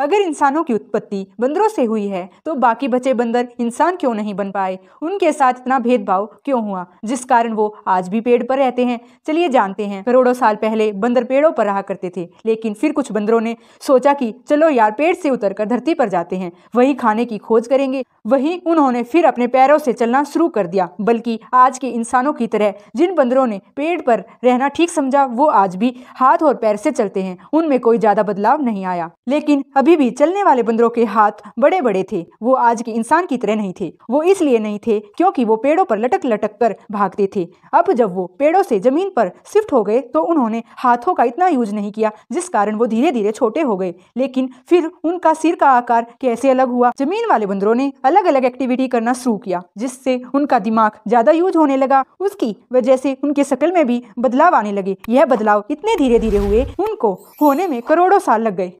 अगर इंसानों की उत्पत्ति बंदरों से हुई है तो बाकी बचे बंदर इंसान क्यों नहीं बन पाए उनके साथ इतना भेदभाव क्यों हुआ जिस कारण वो आज भी पेड़ पर रहते हैं चलिए जानते हैं करोड़ों साल पहले बंदर पेड़ों पर रहा करते थे लेकिन फिर कुछ बंदरों ने सोचा कि चलो यार पेड़ से उतर धरती पर जाते हैं वही खाने की खोज करेंगे वही उन्होंने फिर अपने पैरों से चलना शुरू कर दिया बल्कि आज के इंसानों की तरह जिन बंदरों ने पेड़ पर रहना ठीक समझा वो आज भी हाथ और पैर से चलते हैं उनमें कोई ज्यादा बदलाव नहीं आया लेकिन अभी भी चलने वाले बंदरों के हाथ बड़े बड़े थे वो आज के इंसान की तरह नहीं थे वो इसलिए नहीं थे क्योंकि वो पेड़ों पर लटक लटक कर भागते थे अब जब वो पेड़ों से जमीन पर शिफ्ट हो गए तो उन्होंने हाथों का इतना यूज नहीं किया जिस कारण वो धीरे धीरे छोटे हो गए लेकिन फिर उनका सिर का आकार कैसे अलग हुआ जमीन वाले बंदरों ने अलग अलग एक्टिविटी करना शुरू किया जिससे उनका दिमाग ज्यादा यूज होने लगा उसकी वजह से उनके शक्ल में भी बदलाव आने लगे यह बदलाव इतने धीरे धीरे हुए उनको होने में करोड़ों साल लग गए